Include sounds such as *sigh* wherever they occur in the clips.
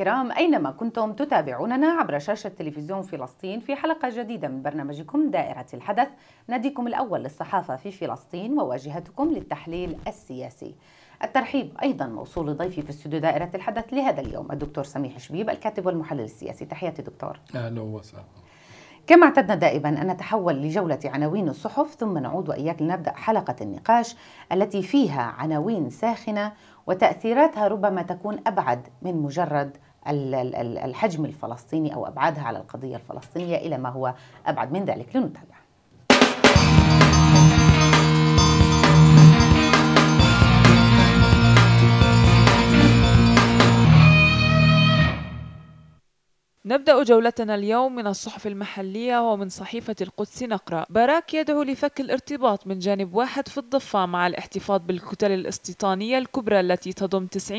الكرام أينما كنتم تتابعوننا عبر شاشة تلفزيون فلسطين في حلقة جديدة من برنامجكم دائرة الحدث ناديكم الأول للصحافة في فلسطين وواجهتكم للتحليل السياسي الترحيب أيضا موصول لضيفي في استوديو دائرة الحدث لهذا اليوم الدكتور سميح شبيب الكاتب والمحلل السياسي تحياتي دكتور أهلا وسهلا كما اعتدنا دائما أن نتحول لجولة عناوين الصحف ثم نعود وإياك لنبدأ حلقة النقاش التي فيها عناوين ساخنة وتأثيراتها ربما تكون أبعد من مجرد الحجم الفلسطيني أو أبعادها على القضية الفلسطينية إلى ما هو أبعد من ذلك لنتابع نبدأ جولتنا اليوم من الصحف المحلية ومن صحيفة القدس نقرأ باراك يدعو لفك الارتباط من جانب واحد في الضفة مع الاحتفاظ بالكتل الاستيطانية الكبرى التي تضم 90%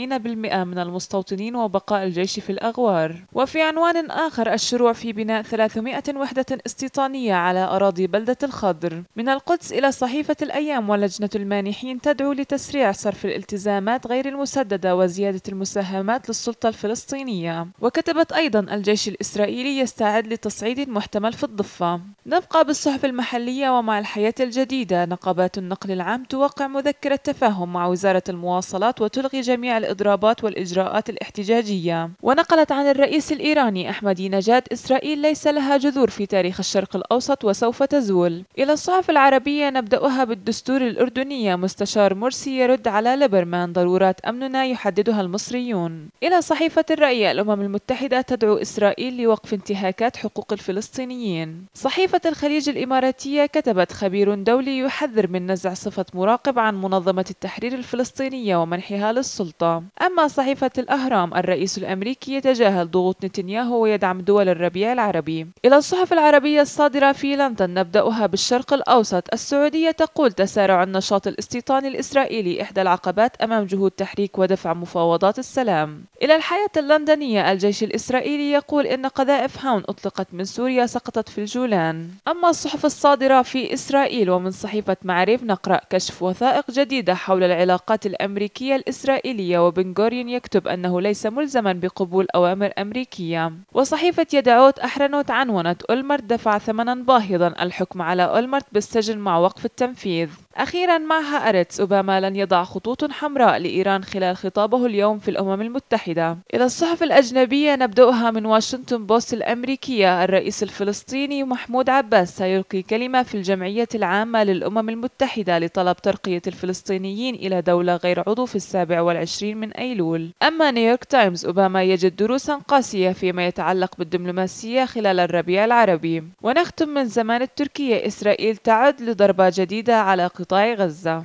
من المستوطنين وبقاء الجيش في الأغوار وفي عنوان آخر الشروع في بناء 300 وحدة استيطانية على أراضي بلدة الخضر من القدس إلى صحيفة الأيام ولجنة المانحين تدعو لتسريع صرف الالتزامات غير المسددة وزيادة المساهمات للسلطة الفلسطينية وكتبت أيضا الجيش الجيش الإسرائيلي يستعد لتصعيد محتمل في الضفة نبقى بالصحف المحلية ومع الحياة الجديدة نقابات النقل العام توقع مذكرة تفاهم مع وزارة المواصلات وتلغي جميع الإضرابات والإجراءات الاحتجاجية ونقلت عن الرئيس الإيراني أحمدي نجاد إسرائيل ليس لها جذور في تاريخ الشرق الأوسط وسوف تزول إلى الصحف العربية نبدأها بالدستور الأردنية مستشار مرسي يرد على ليبرمان ضرورات أمننا يحددها المصريون إلى صحيفة الرأي الأمم المتحدة تدعو إسرائيل إسرائيل لوقف انتهاكات حقوق الفلسطينيين صحيفة الخليج الإماراتية كتبت خبير دولي يحذر من نزع صفة مراقب عن منظمة التحرير الفلسطينية ومنحها للسلطة أما صحيفة الأهرام الرئيس الأمريكي يتجاهل ضغوط نتنياهو ويدعم دول الربيع العربي إلى الصحف العربية الصادرة في لندن نبدأها بالشرق الأوسط السعودية تقول تسارع النشاط الاستيطاني الإسرائيلي إحدى العقبات أمام جهود تحريك ودفع مفاوضات السلام إلى الحياة اللندنية الجيش الإسرائيلي يقول تقول إن قذائف هاون أطلقت من سوريا سقطت في الجولان أما الصحف الصادرة في إسرائيل ومن صحيفة معرف نقرأ كشف وثائق جديدة حول العلاقات الأمريكية الإسرائيلية وبنغوريون يكتب أنه ليس ملزما بقبول أوامر أمريكية وصحيفة يدعوت أحرنوت عنونت أولمرت دفع ثمنا باهظا الحكم على أولمرت بالسجن مع وقف التنفيذ أخيرا معها أريتس أوباما لن يضع خطوط حمراء لإيران خلال خطابه اليوم في الأمم المتحدة إلى الصحف الأجنبية نبدأها من واشنطن بوست الأمريكية الرئيس الفلسطيني محمود عباس سيلقي كلمة في الجمعية العامة للأمم المتحدة لطلب ترقية الفلسطينيين إلى دولة غير عضو في السابع والعشرين من أيلول أما نيويورك تايمز أوباما يجد دروسا قاسية فيما يتعلق بالدبلوماسية خلال الربيع العربي ونختم من زمان التركية إسرائيل تعد لضربة جديدة على قطاع غزة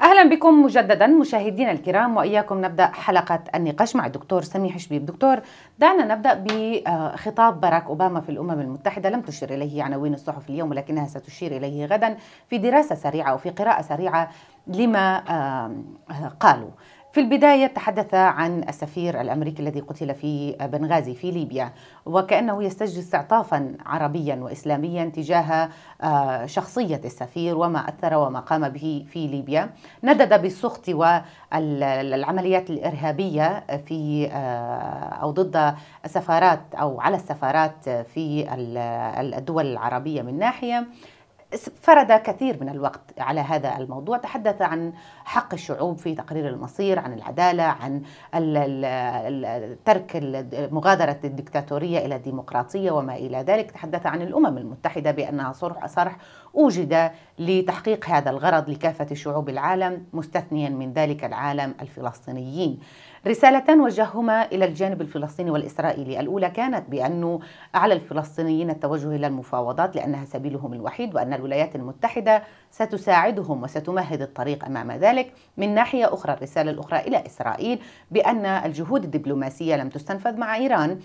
اهلا بكم مجددا مشاهدينا الكرام واياكم نبدا حلقه النقاش مع الدكتور سميح شبيب دكتور دعنا نبدا بخطاب باراك اوباما في الامم المتحده لم تشير اليه عناوين الصحف اليوم ولكنها ستشير اليه غدا في دراسه سريعه وفي قراءه سريعه لما قالوا في البداية تحدث عن السفير الأمريكي الذي قتل في بنغازي في ليبيا وكأنه يستجد استعطافا عربيا وإسلاميا تجاه آه، شخصية السفير وما أثر وما قام به في ليبيا ندد بالسخط والعمليات الإرهابية في آه، أو ضد السفارات أو على السفارات في الدول العربية من ناحية فرد كثير من الوقت على هذا الموضوع تحدث عن حق الشعوب في تقرير المصير عن العدالة عن ترك مغادرة الدكتاتورية إلى الديمقراطية وما إلى ذلك تحدث عن الأمم المتحدة بأنها صرح صرح أوجد لتحقيق هذا الغرض لكافة شعوب العالم مستثنيا من ذلك العالم الفلسطينيين رسالتان وجههما إلى الجانب الفلسطيني والإسرائيلي الأولى كانت بأنه على الفلسطينيين التوجه إلى المفاوضات لأنها سبيلهم الوحيد وأن الولايات المتحدة ستساعدهم وستمهد الطريق أمام ذلك من ناحية أخرى الرسالة الأخرى إلى إسرائيل بأن الجهود الدبلوماسية لم تستنفذ مع إيران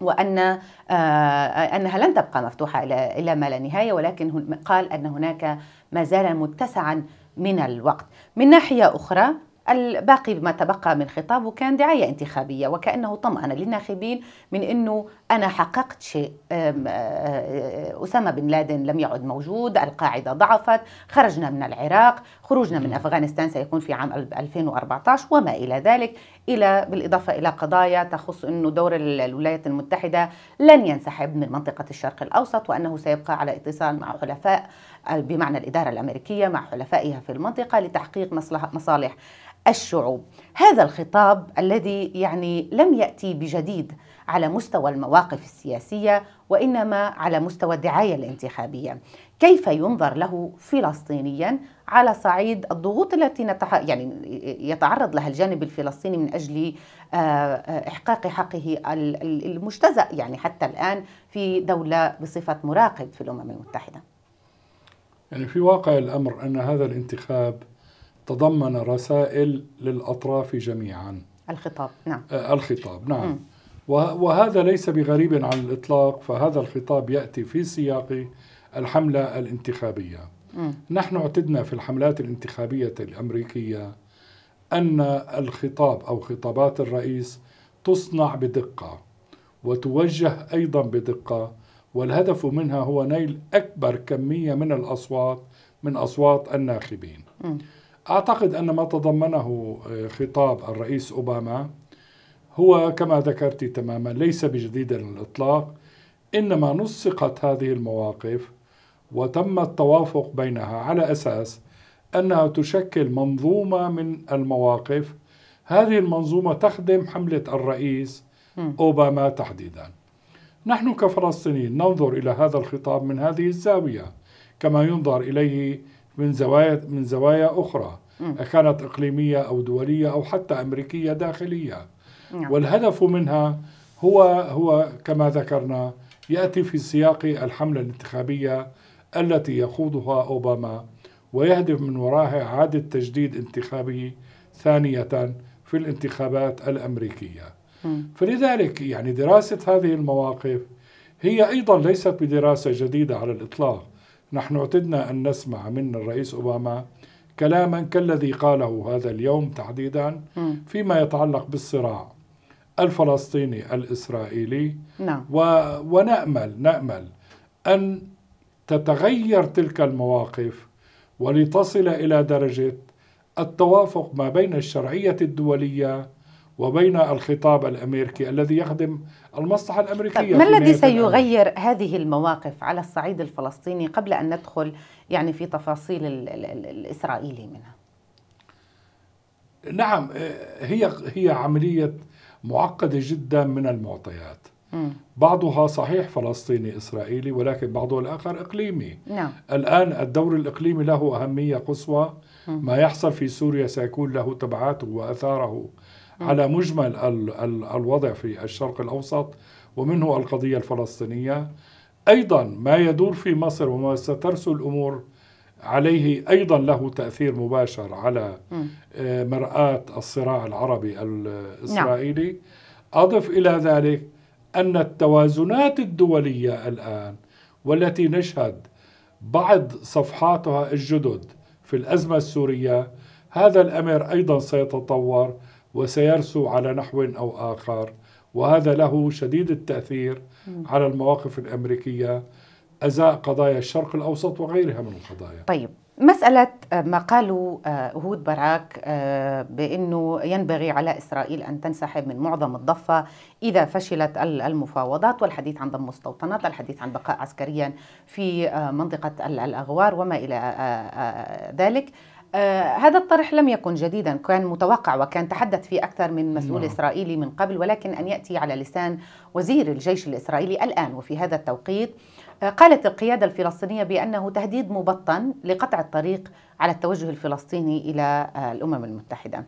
وأن آه، أنها لن تبقى مفتوحة الى إلى ما لا نهاية ولكن قال أن هناك ما زال متسعا من الوقت من ناحية أخرى الباقي ما تبقى من خطابه كان دعاية انتخابية وكأنه طمأن للناخبين من أنه أنا حققت شيء آه، آه، آه، أسامة بن لادن لم يعد موجود القاعدة ضعفت خرجنا من العراق خروجنا من أفغانستان سيكون في عام 2014 وما إلى ذلك إلى بالإضافة إلى قضايا تخص أنه دور الولايات المتحدة لن ينسحب من منطقة الشرق الأوسط وأنه سيبقى على اتصال مع حلفاء بمعنى الإدارة الأمريكية مع حلفائها في المنطقة لتحقيق مصالح الشعوب هذا الخطاب الذي يعني لم يأتي بجديد على مستوى المواقف السياسية وإنما على مستوى الدعاية الانتخابية كيف ينظر له فلسطينيا على صعيد الضغوط التي نتح... يعني يتعرض لها الجانب الفلسطيني من اجل آه، آه، احقاق حقه المجتزأ يعني حتى الان في دوله بصفه مراقب في الامم المتحده. يعني في واقع الامر ان هذا الانتخاب تضمن رسائل للاطراف جميعا. الخطاب نعم. آه، الخطاب نعم. م. وهذا ليس بغريب على الاطلاق فهذا الخطاب ياتي في سياق الحملة الانتخابية م. نحن اعتدنا في الحملات الانتخابية الأمريكية أن الخطاب أو خطابات الرئيس تصنع بدقة وتوجه أيضا بدقة والهدف منها هو نيل أكبر كمية من الأصوات من أصوات الناخبين م. أعتقد أن ما تضمنه آه، خطاب الرئيس أوباما هو كما ذكرت تماما ليس بجديد الإطلاق إنما نسقت هذه المواقف وتم التوافق بينها على أساس أنها تشكل منظومة من المواقف هذه المنظومة تخدم حملة الرئيس أوباما تحديدا نحن كفلسطينيين ننظر إلى هذا الخطاب من هذه الزاوية كما ينظر إليه من زوايا من زوايا أخرى كانت إقليمية أو دولية أو حتى أمريكية داخلية نعم. والهدف منها هو هو كما ذكرنا يأتي في سياق الحملة الانتخابية التي يخوضها أوباما ويهدف من وراها إعادة تجديد انتخابه ثانية في الانتخابات الأمريكية فلذلك يعني دراسة هذه المواقف هي أيضا ليست بدراسة جديدة على الإطلاق نحن اعتدنا أن نسمع من الرئيس أوباما كلاما كالذي قاله هذا اليوم تحديدا فيما يتعلق بالصراع الفلسطيني الإسرائيلي نعم. و... ونأمل نأمل أن تتغير تلك المواقف ولتصل الى درجه التوافق ما بين الشرعيه الدوليه وبين الخطاب الامريكي الذي يخدم المصلحه الامريكيه طيب، ما الذي سيغير الأمريكي. هذه المواقف على الصعيد الفلسطيني قبل ان ندخل يعني في تفاصيل الاسرائيلي منها نعم هي هي عمليه معقده جدا من المعطيات بعضها صحيح فلسطيني إسرائيلي ولكن بعضه الآخر إقليمي نعم. الآن الدور الإقليمي له أهمية قصوى ما يحصل في سوريا سيكون له تبعاته وأثاره على مجمل ال ال الوضع في الشرق الأوسط ومنه القضية الفلسطينية أيضا ما يدور في مصر وما سترسل الأمور عليه أيضا له تأثير مباشر على آه، مرآة الصراع العربي الإسرائيلي نعم. أضف إلى ذلك أن التوازنات الدولية الآن والتي نشهد بعض صفحاتها الجدد في الأزمة السورية هذا الأمر أيضا سيتطور وسيرسو على نحو أو آخر وهذا له شديد التأثير على المواقف الأمريكية أزاء قضايا الشرق الأوسط وغيرها من القضايا طيب مسألة آه، ما قاله آه، هود براك آه، بأنه ينبغي على إسرائيل أن تنسحب من معظم الضفة إذا فشلت المفاوضات والحديث عن ضم مستوطنات الحديث عن بقاء عسكريا في منطقة الأغوار وما إلى ذلك هذا الطرح لم يكن جديدا كان متوقع وكان تحدث فيه أكثر من مسؤول لا. نعم. إسرائيلي من قبل ولكن أن يأتي على لسان وزير الجيش الإسرائيلي الآن وفي هذا التوقيت قالت القيادة الفلسطينية بأنه تهديد مبطن لقطع الطريق على التوجه الفلسطيني إلى آه، الأمم المتحدة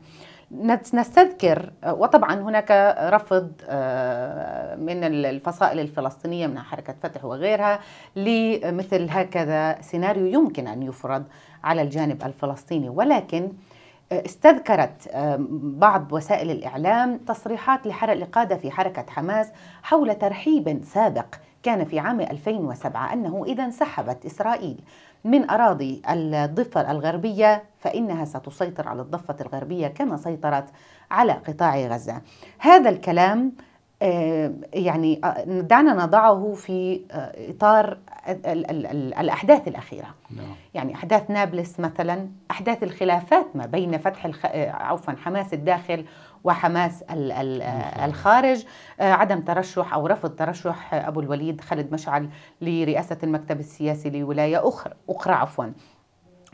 نستذكر آه، وطبعا هناك رفض آه، من الفصائل الفلسطينيه من حركه فتح وغيرها لمثل هكذا سيناريو يمكن ان يفرض على الجانب الفلسطيني ولكن استذكرت بعض وسائل الاعلام تصريحات لقاده في حركه حماس حول ترحيب سابق كان في عام 2007 أنه إذا انسحبت إسرائيل من أراضي الضفة الغربية فإنها ستسيطر على الضفة الغربية كما سيطرت على قطاع غزة هذا الكلام آه، يعني آه، دعنا نضعه في آه، إطار الأحداث الأخيرة نعم. يعني أحداث نابلس مثلا أحداث الخلافات ما بين فتح الخ... عفوا حماس الداخل وحماس الخارج آه، عدم ترشح أو رفض ترشح أبو الوليد خالد مشعل لرئاسة المكتب السياسي لولاية أخرى, أخرى عفواً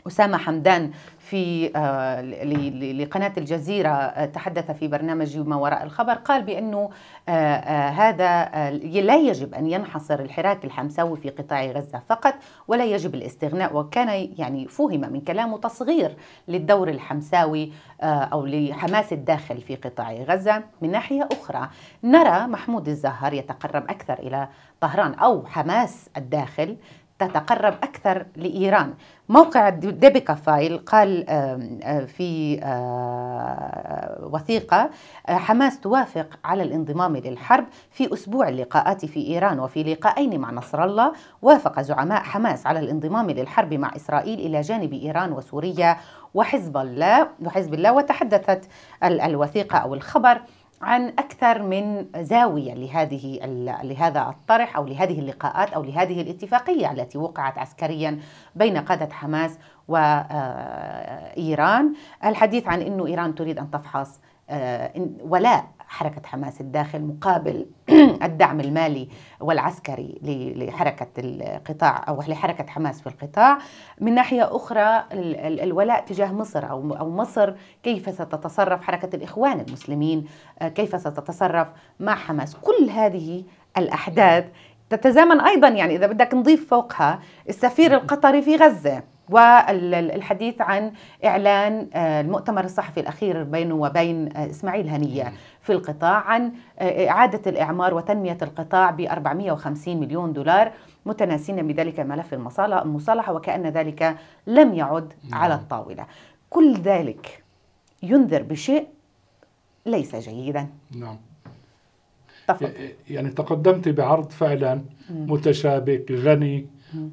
أسامة حمدان في آه، لقناة الجزيرة آه، تحدث في برنامج ما وراء الخبر قال بأنه آه، هذا لا يجب أن ينحصر الحراك الحمساوي في قطاع غزة فقط ولا يجب الاستغناء وكان يعني فهم من كلامه تصغير للدور الحمساوي أو لحماس الداخل في قطاع غزة من ناحية أخرى نرى محمود الزهر يتقرب أكثر إلى طهران أو حماس الداخل تتقرب أكثر لإيران موقع ديبيكا فايل قال آه، في آه، آه، وثيقة حماس توافق على الانضمام للحرب في أسبوع اللقاءات في إيران وفي لقاءين مع نصر الله وافق زعماء حماس على الانضمام للحرب مع إسرائيل إلى جانب إيران وسوريا وحزب الله وحزب الله وتحدثت الوثيقة أو الخبر عن أكثر من زاوية لهذه لهذا الطرح أو لهذه اللقاءات أو لهذه الاتفاقية التي وقعت عسكريا بين قادة حماس وإيران آه، الحديث عن أنه إيران تريد أن تفحص آه، ولاء حركة حماس الداخل مقابل *clears throat* الدعم المالي والعسكري لحركة القطاع أو لحركة حماس في القطاع من ناحية أخرى الولاء تجاه مصر أو مصر كيف ستتصرف حركة الإخوان المسلمين آه، كيف ستتصرف مع حماس كل هذه الأحداث تتزامن أيضا يعني إذا بدك نضيف فوقها السفير القطري في غزة والحديث عن إعلان آه، المؤتمر الصحفي الأخير بينه وبين آه، إسماعيل هنية في القطاع عن آه، إعادة الإعمار وتنمية القطاع ب 450 مليون دولار متناسين بذلك ملف المصالحة وكأن ذلك لم يعد نعم. على الطاولة كل ذلك ينذر بشيء ليس جيدا نعم تفضل. يعني تقدمت بعرض فعلا متشابك غني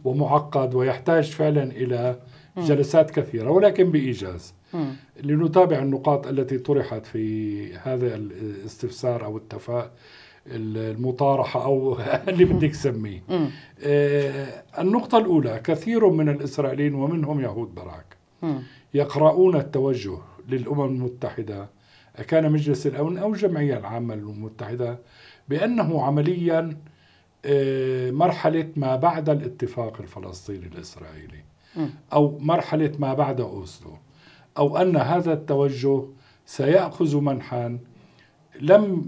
ومعقد ويحتاج فعلا الى جلسات كثيره ولكن بايجاز لنتابع النقاط التي طرحت في هذا الاستفسار او التفاء المطارحة أو *laughs* اللي بدك سميه آه، النقطة الأولى كثير من الإسرائيليين ومنهم يهود براك يقرؤون التوجه للأمم المتحدة كان مجلس الأمن أو الجمعية العامة المتحدة بأنه عمليا آه، مرحلة ما بعد الاتفاق الفلسطيني الإسرائيلي أو مرحلة ما بعد أوسلو أو أن هذا التوجه سيأخذ منحا لم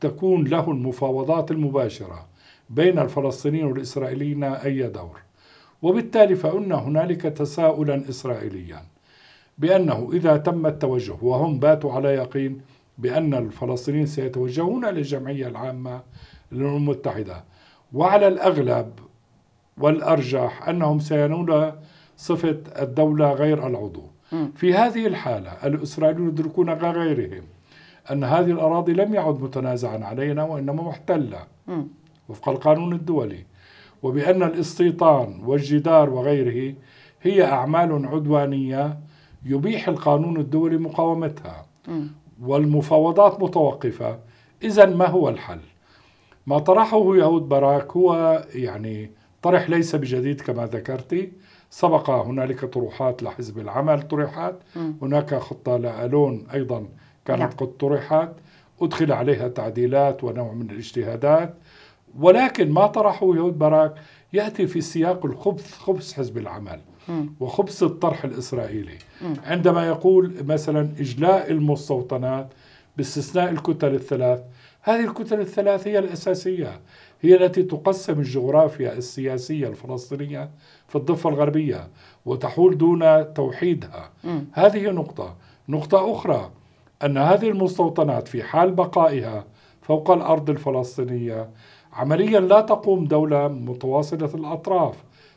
تكون له المفاوضات المباشرة بين الفلسطينيين والإسرائيليين أي دور وبالتالي فإن هنالك تساؤلا إسرائيليا بأنه إذا تم التوجه وهم باتوا على يقين بأن الفلسطينيين سيتوجهون للجمعية العامة للأمم المتحدة وعلى الأغلب والأرجح أنهم سينون صفة الدولة غير العضو في هذه الحالة الإسرائيليون يدركون كغيرهم أن هذه الأراضي لم يعد متنازعا علينا وإنما محتلة وفق القانون الدولي وبأن الاستيطان والجدار وغيره هي أعمال عدوانية يبيح القانون الدولي مقاومتها والمفاوضات متوقفة إذا ما هو الحل؟ ما طرحه يهود باراك هو يعني طرح ليس بجديد كما ذكرت سبق هنالك طروحات لحزب العمل طرحت هناك خطة لألون أيضا كانت نعم. قد طرحت أدخل عليها تعديلات ونوع من الاجتهادات ولكن ما طرحه يهود باراك يأتي في سياق الخبث خبث حزب العمل وخبث الطرح الإسرائيلي عندما يقول مثلا إجلاء المستوطنات باستثناء الكتل الثلاث هذه الكتل الثلاثة هي الأساسية هي التي تقسم الجغرافيا السياسية الفلسطينية في الضفة الغربية وتحول دون توحيدها م. هذه نقطة نقطة أخرى أن هذه المستوطنات في حال بقائها فوق الأرض الفلسطينية عمليا لا تقوم دولة متواصلة الأطراف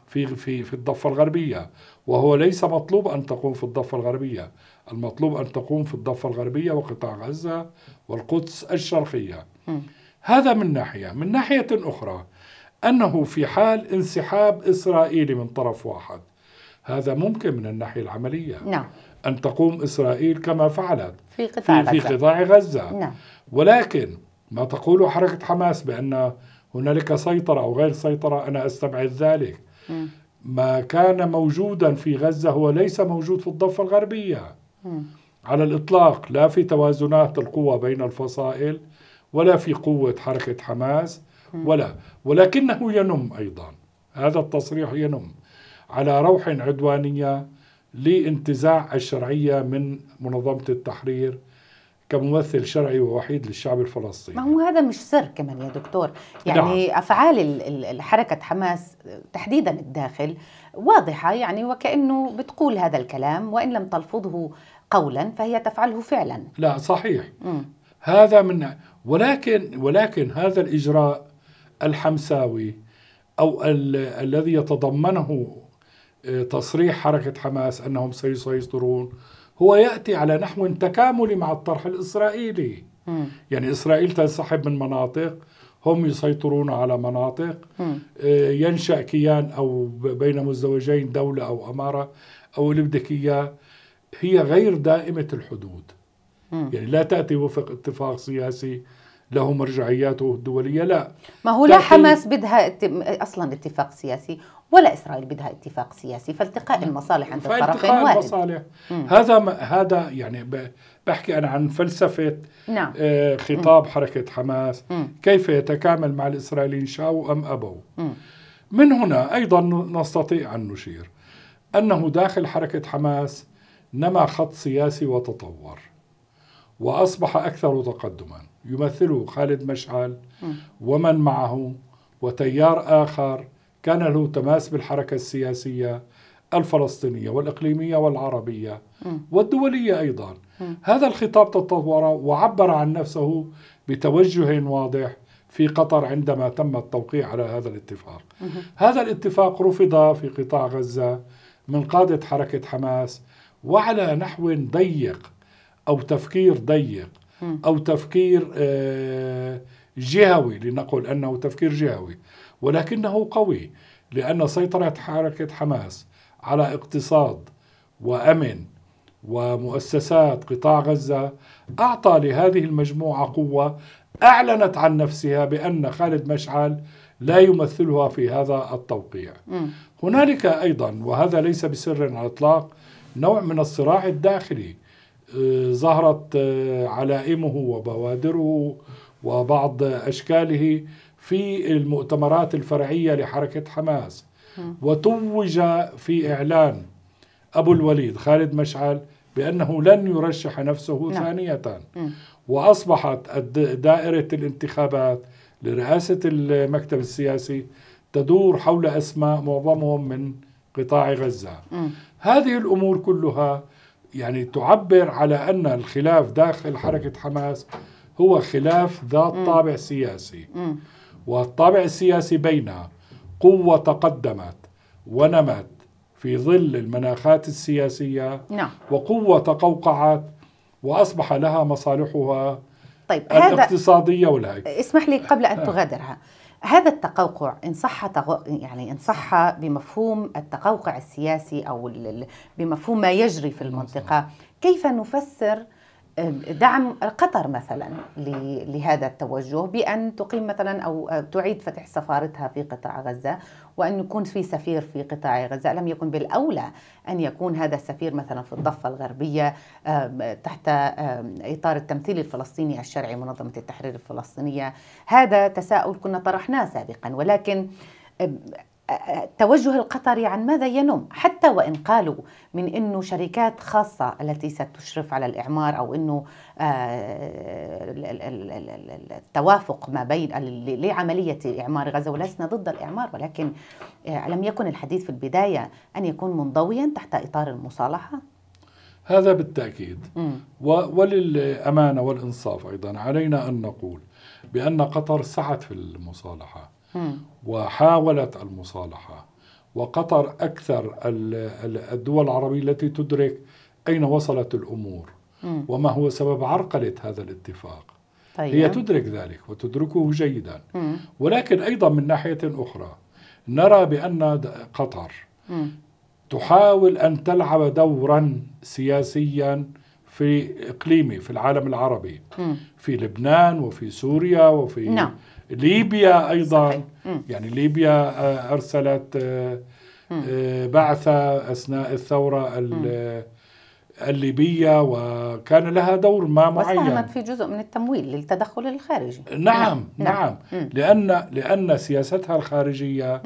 في في في الضفة الغربية وهو ليس مطلوب أن تقوم في الضفة الغربية المطلوب أن تقوم في الضفة الغربية وقطاع غزة والقدس الشرقية م. هذا من ناحية من ناحية أخرى أنه في حال انسحاب إسرائيلي من طرف واحد هذا ممكن من الناحية العملية نعم. أن تقوم إسرائيل كما فعلت في قطاع في, غزة. في قطاع غزة نعم. ولكن ما تقوله حركة حماس بأن هنالك سيطرة أو غير سيطرة أنا أستبعد ذلك م. ما كان موجودا في غزة هو ليس موجود في الضفة الغربية على الإطلاق لا في توازنات القوى بين الفصائل ولا في قوة حركة حماس ولا ولكنه ينم أيضا هذا التصريح ينم على روح عدوانية لانتزاع الشرعية من منظمة التحرير كممثل شرعي ووحيد للشعب الفلسطيني ما هو هذا مش سر كمان يا دكتور يعني نعم. أفعال حركة حماس تحديدا الداخل واضحة يعني وكأنه بتقول هذا الكلام وإن لم تلفظه قولا فهي تفعله فعلا لا صحيح م. هذا من ولكن ولكن هذا الاجراء الحمساوي او ال... الذي يتضمنه آه، تصريح حركه حماس انهم سيصدرون هو ياتي على نحو تكاملي مع الطرح الاسرائيلي م. يعني اسرائيل تنسحب من مناطق هم يسيطرون على مناطق م. آه، ينشا كيان او بين مزدوجين دوله او اماره او اللي بدك اياه هي غير دائمة الحدود م. يعني لا تأتي وفق اتفاق سياسي له مرجعياته الدولية لا ما هو لا حماس بدها أصلا اتفاق سياسي ولا إسرائيل بدها اتفاق سياسي فالتقاء نعم. المصالح عند الطرفين وارد المصالح هذا ما هذا يعني بحكي أنا عن فلسفة نعم. آه خطاب م. حركة حماس م. كيف يتكامل مع الإسرائيليين شاو أم أبو م. من هنا أيضا نستطيع أن نشير أنه داخل حركة حماس نما خط سياسي وتطور وأصبح أكثر تقدما يمثله خالد مشعل ومن معه وتيار آخر كان له تماس بالحركة السياسية الفلسطينية والإقليمية والعربية والدولية أيضا هذا الخطاب تطور وعبر عن نفسه بتوجه واضح في قطر عندما تم التوقيع على هذا الاتفاق هذا الاتفاق رفض في قطاع غزة من قادة حركة حماس وعلى نحو ضيق أو تفكير ضيق أو تفكير آه، جهوي لنقل أنه تفكير جهوي ولكنه قوي لأن سيطرة حركة حماس على اقتصاد وأمن ومؤسسات قطاع غزة أعطى لهذه المجموعة قوة أعلنت عن نفسها بأن خالد مشعل لا يمثلها في هذا التوقيع هنالك أيضا وهذا ليس بسر على الإطلاق نوع من الصراع الداخلي آه، ظهرت آه، علائمه وبوادره وبعض اشكاله في المؤتمرات الفرعيه لحركه حماس وتوج في اعلان ابو الوليد خالد مشعل بانه لن يرشح نفسه لا. نعم. ثانيه واصبحت دائره الانتخابات لرئاسه المكتب السياسي تدور حول اسماء معظمهم من قطاع غزة م. هذه الأمور كلها يعني تعبر على أن الخلاف داخل حركة حماس هو خلاف ذات م. طابع سياسي م. والطابع السياسي بين قوة تقدمت ونمت في ظل المناخات السياسية نعم. وقوة تقوقعت وأصبح لها مصالحها طيب الاقتصادية والهيك اسمح لي قبل أن تغادرها *laughs* هذا التقوقع ان صح يعني ان صح بمفهوم التقوقع السياسي او بمفهوم ما يجري في المنطقه كيف نفسر دعم قطر مثلا لهذا التوجه بان تقيم مثلا او تعيد فتح سفارتها في قطاع غزه وان يكون في سفير في قطاع غزه لم يكن بالاولى ان يكون هذا السفير مثلا في الضفه الغربيه تحت اطار التمثيل الفلسطيني الشرعي منظمه التحرير الفلسطينيه هذا تساؤل كنا طرحناه سابقا ولكن التوجه القطري عن ماذا ينم حتى وإن قالوا من أنه شركات خاصة التي ستشرف على الإعمار أو أنه آه، التوافق ما بين لعملية إعمار غزة ولسنا ضد الإعمار ولكن آه، لم يكن الحديث في البداية أن يكون منضويا تحت إطار المصالحة هذا بالتأكيد وللأمانة والإنصاف أيضا علينا أن نقول بأن قطر سعت في المصالحة وحاولت المصالحة وقطر أكثر الدول العربية التي تدرك أين وصلت الأمور وما هو سبب عرقلة هذا الاتفاق طيب. هي تدرك ذلك وتدركه جيدا ولكن أيضا من ناحية أخرى نرى بأن قطر تحاول أن تلعب دورا سياسيا في إقليمي في العالم العربي في لبنان وفي سوريا وفي نعم. ليبيا أيضا يعني ليبيا آه، أرسلت آه، آه، بعثة أثناء الثورة الليبية وكان لها دور ما معين وساهمت في جزء من التمويل للتدخل الخارجي نعم نعم, نعم. نعم. لأن لأن سياستها الخارجية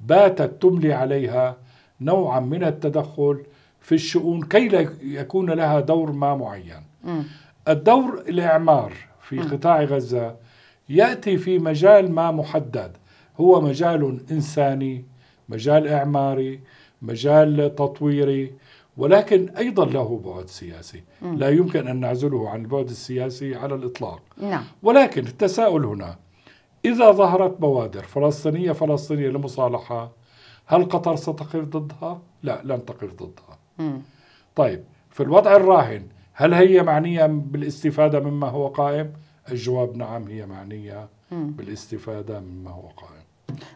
باتت تملي عليها نوعا من التدخل في الشؤون كي لا يكون لها دور ما معين الدور الإعمار في قطاع غزة ياتي في مجال ما محدد هو مجال انساني مجال اعماري مجال تطويري ولكن ايضا له بعد سياسي لا يمكن ان نعزله عن البعد السياسي على الاطلاق نعم. ولكن التساؤل هنا اذا ظهرت بوادر فلسطينيه فلسطينيه لمصالحه هل قطر ستقف ضدها لا لن تقف ضدها طيب في الوضع الراهن هل هي معنيه بالاستفاده مما هو قائم الجواب نعم هي معنية بالاستفادة مما هو قائم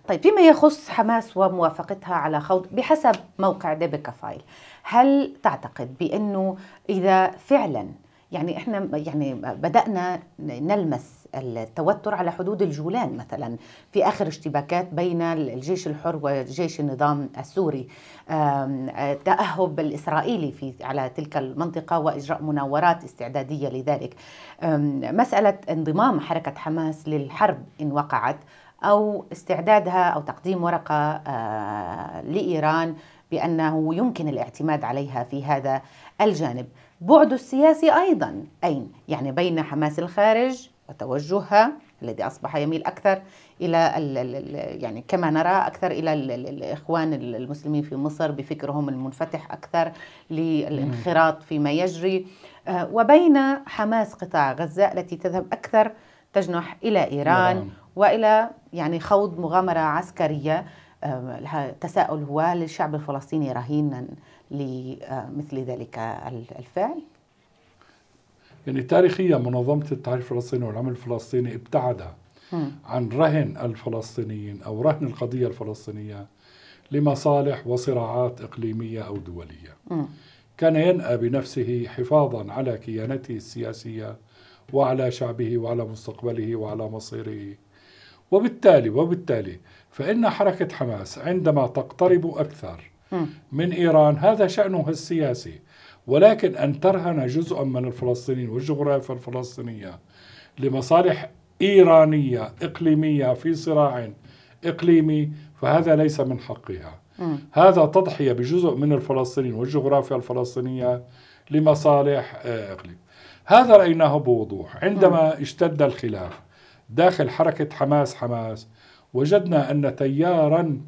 طيب فيما يخص حماس وموافقتها على خوض بحسب موقع ديبيكا فايل هل تعتقد بأنه إذا فعلا يعني احنا يعني بدأنا نلمس التوتر على حدود الجولان مثلا في آخر اشتباكات بين الجيش الحر وجيش النظام السوري تاهب الإسرائيلي في على تلك المنطقة وإجراء مناورات استعدادية لذلك مسألة انضمام حركة حماس للحرب إن وقعت أو استعدادها أو تقديم ورقة آه، لإيران بأنه يمكن الاعتماد عليها في هذا الجانب بعد السياسي أيضا أين؟ يعني بين حماس الخارج وتوجهها الذي أصبح يميل أكثر إلى يعني كما نرى أكثر إلى الإخوان المسلمين في مصر بفكرهم المنفتح أكثر للانخراط فيما يجري آه، وبين حماس قطاع غزة التي تذهب أكثر تجنح إلى إيران نعم. وإلى يعني خوض مغامرة عسكرية آه، تساؤل هو هل الشعب الفلسطيني رهينا لمثل آه، ذلك الفعل؟ يعني تاريخيا منظمة التحرير الفلسطيني والعمل الفلسطيني ابتعد عن رهن الفلسطينيين أو رهن القضية الفلسطينية لمصالح وصراعات إقليمية أو دولية كان ينأى بنفسه حفاظا على كيانته السياسية وعلى شعبه وعلى مستقبله وعلى مصيره وبالتالي وبالتالي فإن حركة حماس عندما تقترب أكثر من إيران هذا شأنها السياسي ولكن أن ترهن جزءا من الفلسطينيين والجغرافيا الفلسطينية لمصالح إيرانية إقليمية في صراع إقليمي فهذا ليس من حقها م. هذا تضحية بجزء من الفلسطينيين والجغرافيا الفلسطينية لمصالح آه، إقليم هذا رأيناه بوضوح عندما م. اشتد الخلاف داخل حركة حماس حماس وجدنا أن تيارا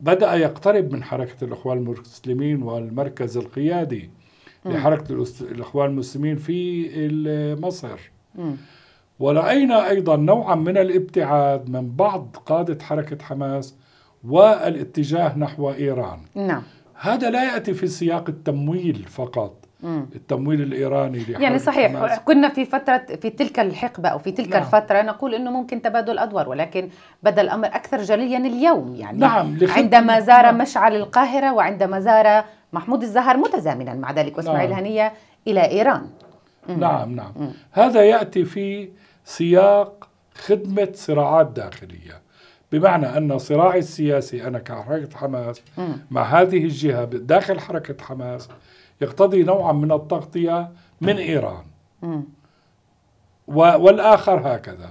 بدأ يقترب من حركة الإخوان المسلمين والمركز القيادي م. لحركة الإخوان المسلمين في مصر م. ورأينا أيضا نوعا من الابتعاد من بعض قادة حركة حماس والاتجاه نحو إيران نعم. هذا لا يأتي في سياق التمويل فقط التمويل الايراني يعني صحيح حماس. كنا في فتره في تلك الحقبه او في تلك نعم. الفتره نقول انه ممكن تبادل ادوار ولكن بدا الامر اكثر جليا اليوم يعني نعم عندما زار نعم. مشعل القاهره وعندما زار محمود الزهر متزامنا مع ذلك واسماعيل نعم. هنيه الى ايران مم. نعم نعم مم. هذا ياتي في سياق خدمه صراعات داخليه بمعنى ان صراعي السياسي انا كحركه حماس مم. مع هذه الجهه داخل حركه حماس يقتضي نوعا من التغطية من إيران والآخر هكذا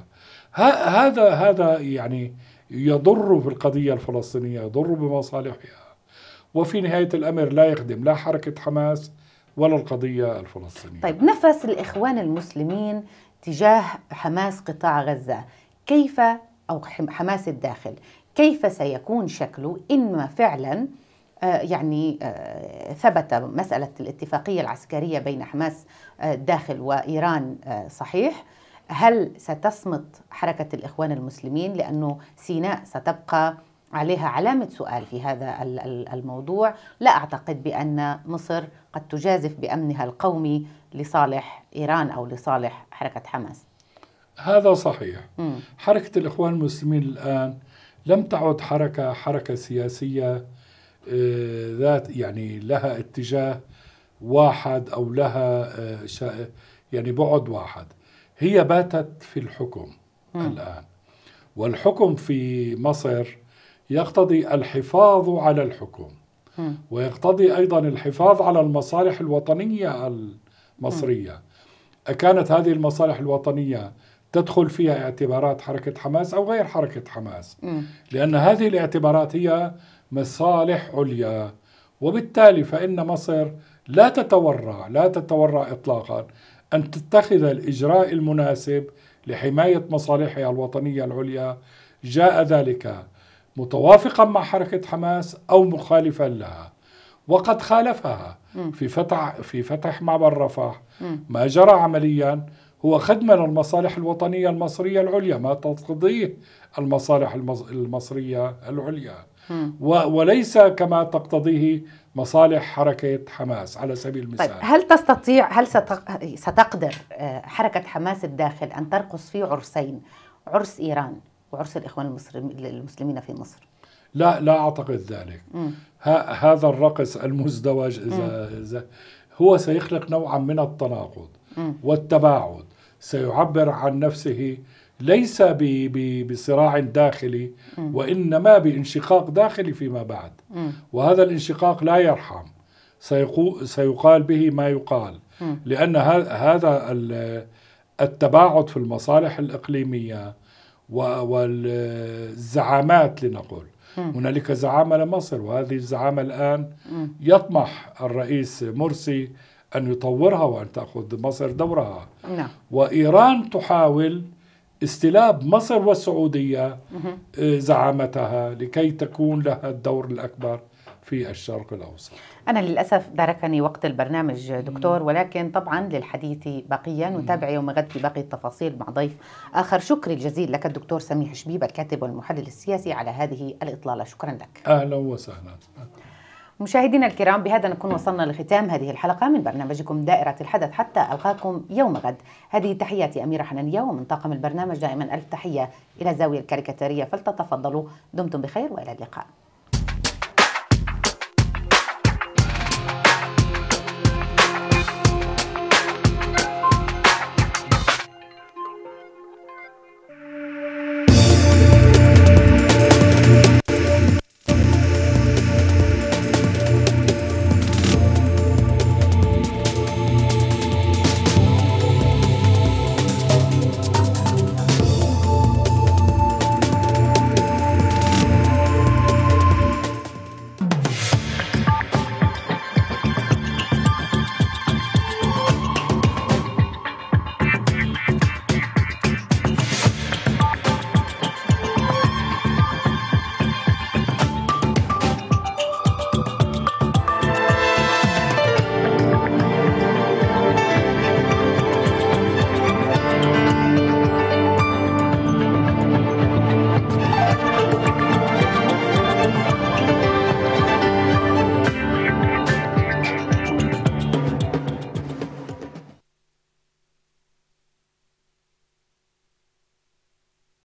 هذا هذا يعني يضر بالقضية الفلسطينية يضر بمصالحها وفي نهاية الأمر لا يخدم لا حركة حماس ولا القضية الفلسطينية طيب نفس الإخوان المسلمين تجاه حماس قطاع غزة كيف أو حماس الداخل كيف سيكون شكله إنما فعلا آه، يعني آه، ثبت مسألة الاتفاقية العسكرية بين حماس الداخل آه، وإيران صحيح هل ستصمت حركة الإخوان المسلمين لأنه سيناء ستبقى عليها علامة سؤال في هذا الموضوع لا أعتقد بأن مصر قد تجازف بأمنها القومي لصالح إيران أو لصالح حركة حماس هذا صحيح م. حركة الإخوان المسلمين الآن لم تعد حركة حركة سياسية آه، ذات يعني لها اتجاه واحد او لها آه، يعني بعد واحد هي باتت في الحكم م. الان والحكم في مصر يقتضي الحفاظ على الحكم ويقتضي ايضا الحفاظ على المصالح الوطنيه المصريه اكانت هذه المصالح الوطنيه تدخل فيها اعتبارات حركه حماس او غير حركه حماس لان هذه الاعتبارات هي مصالح عليا وبالتالي فإن مصر لا تتورع لا تتورع إطلاقا أن تتخذ الإجراء المناسب لحماية مصالحها الوطنية العليا جاء ذلك متوافقا مع حركة حماس أو مخالفا لها وقد خالفها في فتح في فتح معبر رفح ما جرى عمليا هو خدمة للمصالح الوطنية المصرية العليا ما تقضيه المصالح المصرية العليا وليس كما تقتضيه مصالح حركة حماس على سبيل طيب، المثال طيب هل تستطيع هل ستقدر آه، حركة حماس الداخل أن ترقص في عرسين عرس إيران وعرس الإخوان المسلمين في مصر لا لا أعتقد ذلك هذا الرقص المزدوج إذا, إذا هو سيخلق نوعا من التناقض والتباعد سيعبر عن نفسه ليس بصراع داخلي وانما بانشقاق داخلي فيما بعد وهذا الانشقاق لا يرحم سيقال به ما يقال لان هذا التباعد في المصالح الاقليميه والزعامات لنقول هنالك زعامه لمصر وهذه الزعامه الان يطمح الرئيس مرسي ان يطورها وان تاخذ مصر دورها نعم. وايران تحاول استلاب مصر والسعودية آه، زعامتها لكي تكون لها الدور الأكبر في الشرق الأوسط أنا للأسف دركني وقت البرنامج دكتور ولكن طبعا للحديث بقيا نتابع يوم غد في باقي التفاصيل مع ضيف آخر شكري الجزيل لك الدكتور سميح شبيب الكاتب والمحلل السياسي على هذه الإطلالة شكرا لك أهلا وسهلا مشاهدينا الكرام بهذا نكون وصلنا لختام هذه الحلقة من برنامجكم دائرة الحدث حتى ألقاكم يوم غد هذه تحياتي أميرة حنانية ومن طاقم البرنامج دائما ألف تحية إلى زاوية الكاريكاتيرية فلتتفضلوا دمتم بخير وإلى اللقاء